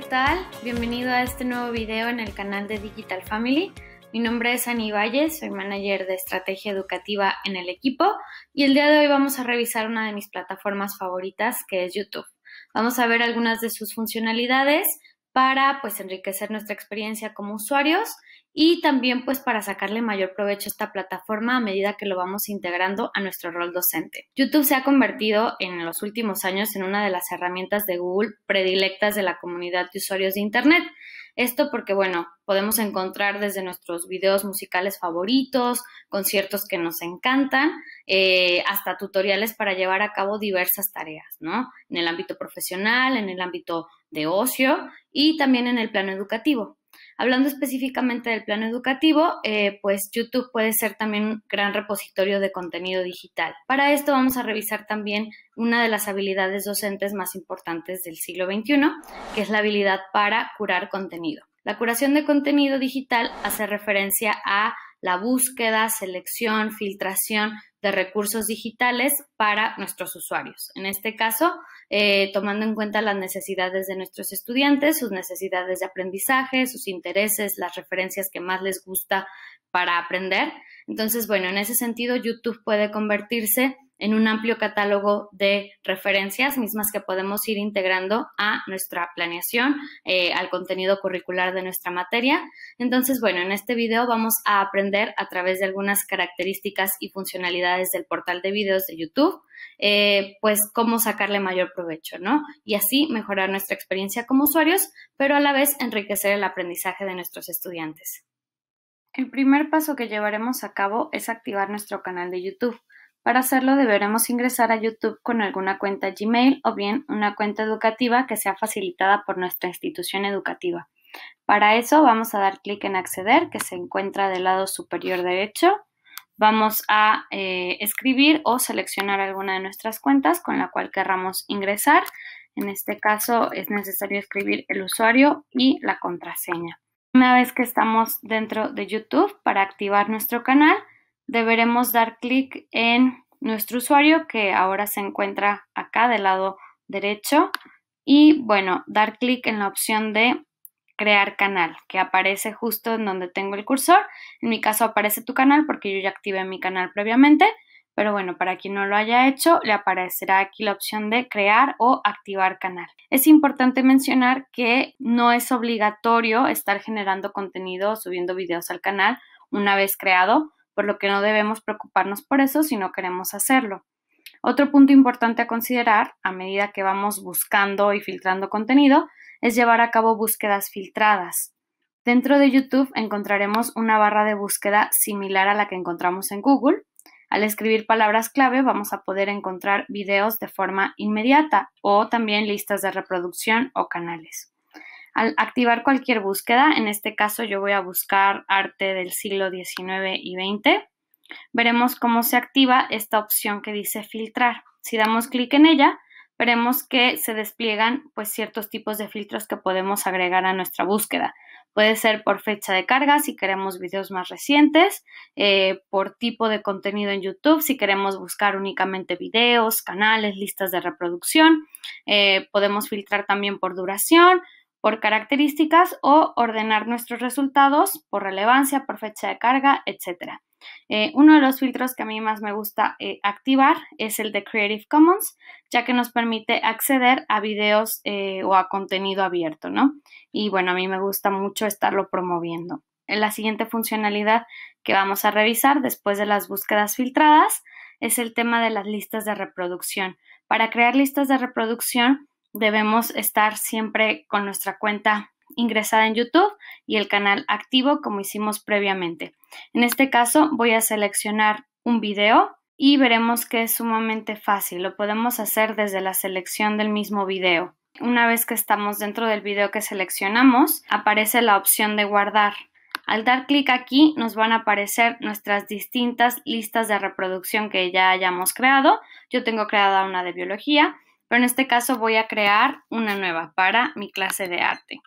¿qué tal? Bienvenido a este nuevo video en el canal de Digital Family. Mi nombre es Ani Valle, soy manager de estrategia educativa en el equipo y el día de hoy vamos a revisar una de mis plataformas favoritas que es YouTube. Vamos a ver algunas de sus funcionalidades para pues enriquecer nuestra experiencia como usuarios y también pues para sacarle mayor provecho a esta plataforma a medida que lo vamos integrando a nuestro rol docente. YouTube se ha convertido en los últimos años en una de las herramientas de Google predilectas de la comunidad de usuarios de Internet. Esto porque, bueno, podemos encontrar desde nuestros videos musicales favoritos, conciertos que nos encantan, eh, hasta tutoriales para llevar a cabo diversas tareas, ¿no? En el ámbito profesional, en el ámbito de ocio y también en el plano educativo. Hablando específicamente del plano educativo, eh, pues YouTube puede ser también un gran repositorio de contenido digital. Para esto vamos a revisar también una de las habilidades docentes más importantes del siglo XXI, que es la habilidad para curar contenido. La curación de contenido digital hace referencia a la búsqueda, selección, filtración de recursos digitales para nuestros usuarios. En este caso, eh, tomando en cuenta las necesidades de nuestros estudiantes, sus necesidades de aprendizaje, sus intereses, las referencias que más les gusta para aprender. Entonces, bueno, en ese sentido, YouTube puede convertirse en un amplio catálogo de referencias, mismas que podemos ir integrando a nuestra planeación, eh, al contenido curricular de nuestra materia. Entonces, bueno, en este video vamos a aprender a través de algunas características y funcionalidades del portal de videos de YouTube, eh, pues cómo sacarle mayor provecho, ¿no? Y así mejorar nuestra experiencia como usuarios, pero a la vez enriquecer el aprendizaje de nuestros estudiantes. El primer paso que llevaremos a cabo es activar nuestro canal de YouTube. Para hacerlo deberemos ingresar a YouTube con alguna cuenta Gmail o bien una cuenta educativa que sea facilitada por nuestra institución educativa. Para eso vamos a dar clic en acceder que se encuentra del lado superior derecho. Vamos a eh, escribir o seleccionar alguna de nuestras cuentas con la cual querramos ingresar. En este caso es necesario escribir el usuario y la contraseña. Una vez que estamos dentro de YouTube, para activar nuestro canal, deberemos dar clic en nuestro usuario que ahora se encuentra acá del lado derecho y bueno, dar clic en la opción de crear canal que aparece justo en donde tengo el cursor. En mi caso aparece tu canal porque yo ya activé mi canal previamente, pero bueno, para quien no lo haya hecho, le aparecerá aquí la opción de crear o activar canal. Es importante mencionar que no es obligatorio estar generando contenido o subiendo videos al canal una vez creado, por lo que no debemos preocuparnos por eso si no queremos hacerlo. Otro punto importante a considerar a medida que vamos buscando y filtrando contenido es llevar a cabo búsquedas filtradas. Dentro de YouTube encontraremos una barra de búsqueda similar a la que encontramos en Google. Al escribir palabras clave vamos a poder encontrar videos de forma inmediata o también listas de reproducción o canales. Al activar cualquier búsqueda, en este caso yo voy a buscar arte del siglo XIX y XX, veremos cómo se activa esta opción que dice filtrar. Si damos clic en ella, veremos que se despliegan pues ciertos tipos de filtros que podemos agregar a nuestra búsqueda. Puede ser por fecha de carga si queremos videos más recientes, eh, por tipo de contenido en YouTube si queremos buscar únicamente videos, canales, listas de reproducción. Eh, podemos filtrar también por duración, por características o ordenar nuestros resultados por relevancia, por fecha de carga, etc. Eh, uno de los filtros que a mí más me gusta eh, activar es el de Creative Commons, ya que nos permite acceder a videos eh, o a contenido abierto, ¿no? Y bueno, a mí me gusta mucho estarlo promoviendo. La siguiente funcionalidad que vamos a revisar después de las búsquedas filtradas es el tema de las listas de reproducción. Para crear listas de reproducción debemos estar siempre con nuestra cuenta ingresada en YouTube y el canal activo como hicimos previamente. En este caso voy a seleccionar un video y veremos que es sumamente fácil. Lo podemos hacer desde la selección del mismo video. Una vez que estamos dentro del video que seleccionamos, aparece la opción de guardar. Al dar clic aquí nos van a aparecer nuestras distintas listas de reproducción que ya hayamos creado. Yo tengo creada una de biología pero en este caso voy a crear una nueva para mi clase de arte.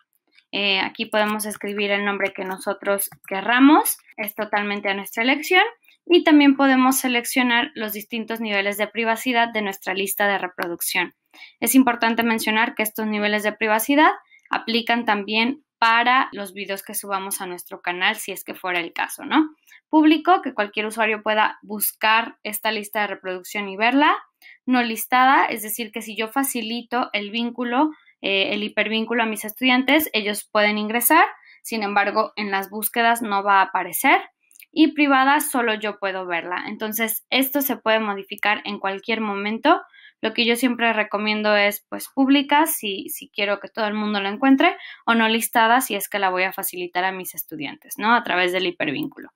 Eh, aquí podemos escribir el nombre que nosotros querramos, es totalmente a nuestra elección y también podemos seleccionar los distintos niveles de privacidad de nuestra lista de reproducción. Es importante mencionar que estos niveles de privacidad aplican también para los videos que subamos a nuestro canal, si es que fuera el caso, ¿no? Público, que cualquier usuario pueda buscar esta lista de reproducción y verla. No listada, es decir, que si yo facilito el vínculo, eh, el hipervínculo a mis estudiantes, ellos pueden ingresar, sin embargo, en las búsquedas no va a aparecer. Y privada, solo yo puedo verla. Entonces, esto se puede modificar en cualquier momento lo que yo siempre recomiendo es pues pública si, si quiero que todo el mundo la encuentre o no listada si es que la voy a facilitar a mis estudiantes, ¿no? A través del hipervínculo.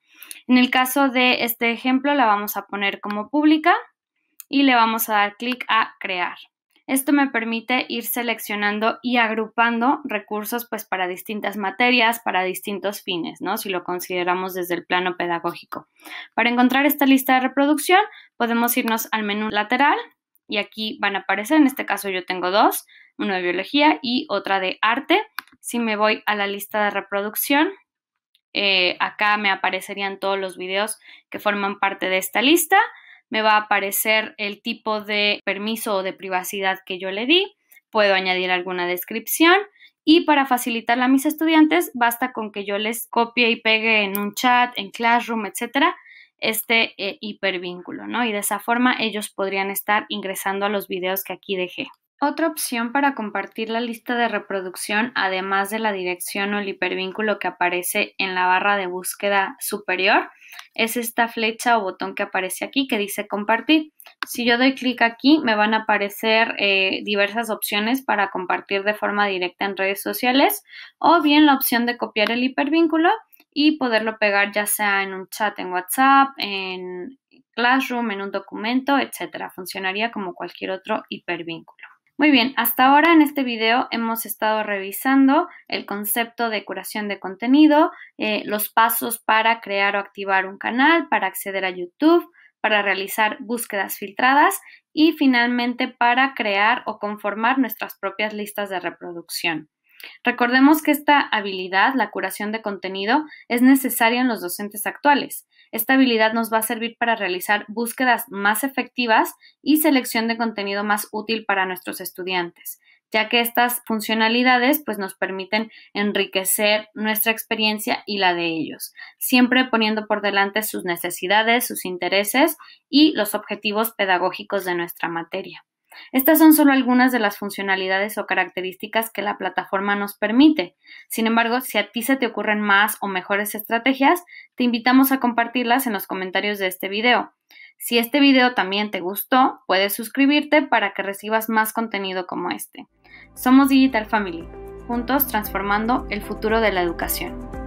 En el caso de este ejemplo la vamos a poner como pública y le vamos a dar clic a crear. Esto me permite ir seleccionando y agrupando recursos pues para distintas materias, para distintos fines, ¿no? Si lo consideramos desde el plano pedagógico. Para encontrar esta lista de reproducción, podemos irnos al menú lateral y aquí van a aparecer, en este caso yo tengo dos, una de biología y otra de arte. Si me voy a la lista de reproducción, eh, acá me aparecerían todos los videos que forman parte de esta lista. Me va a aparecer el tipo de permiso o de privacidad que yo le di. Puedo añadir alguna descripción. Y para facilitarla a mis estudiantes, basta con que yo les copie y pegue en un chat, en Classroom, etcétera, este eh, hipervínculo, ¿no? Y de esa forma ellos podrían estar ingresando a los videos que aquí dejé. Otra opción para compartir la lista de reproducción, además de la dirección o el hipervínculo que aparece en la barra de búsqueda superior, es esta flecha o botón que aparece aquí que dice compartir. Si yo doy clic aquí, me van a aparecer eh, diversas opciones para compartir de forma directa en redes sociales o bien la opción de copiar el hipervínculo y poderlo pegar ya sea en un chat en WhatsApp, en Classroom, en un documento, etc. Funcionaría como cualquier otro hipervínculo. Muy bien, hasta ahora en este video hemos estado revisando el concepto de curación de contenido, eh, los pasos para crear o activar un canal, para acceder a YouTube, para realizar búsquedas filtradas y finalmente para crear o conformar nuestras propias listas de reproducción. Recordemos que esta habilidad, la curación de contenido, es necesaria en los docentes actuales. Esta habilidad nos va a servir para realizar búsquedas más efectivas y selección de contenido más útil para nuestros estudiantes, ya que estas funcionalidades pues, nos permiten enriquecer nuestra experiencia y la de ellos, siempre poniendo por delante sus necesidades, sus intereses y los objetivos pedagógicos de nuestra materia. Estas son solo algunas de las funcionalidades o características que la plataforma nos permite. Sin embargo, si a ti se te ocurren más o mejores estrategias, te invitamos a compartirlas en los comentarios de este video. Si este video también te gustó, puedes suscribirte para que recibas más contenido como este. Somos Digital Family, juntos transformando el futuro de la educación.